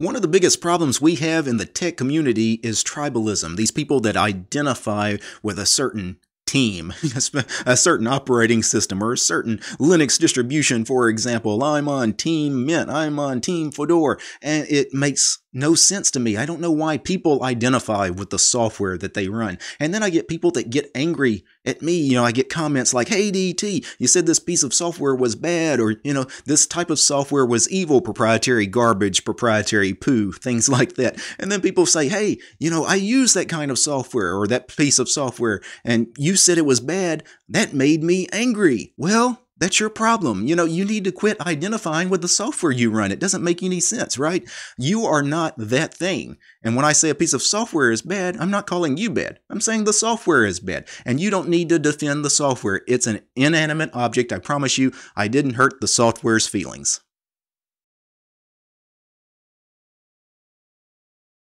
One of the biggest problems we have in the tech community is tribalism, these people that identify with a certain team, a certain operating system, or a certain Linux distribution, for example. I'm on Team Mint, I'm on Team Fedora, and it makes no sense to me. I don't know why people identify with the software that they run. And then I get people that get angry at me. You know, I get comments like, hey, DT, you said this piece of software was bad, or, you know, this type of software was evil, proprietary garbage, proprietary poo, things like that. And then people say, hey, you know, I use that kind of software or that piece of software, and you said it was bad. That made me angry. Well, that's your problem. You know, you need to quit identifying with the software you run. It doesn't make any sense, right? You are not that thing. And when I say a piece of software is bad, I'm not calling you bad. I'm saying the software is bad. And you don't need to defend the software. It's an inanimate object. I promise you, I didn't hurt the software's feelings.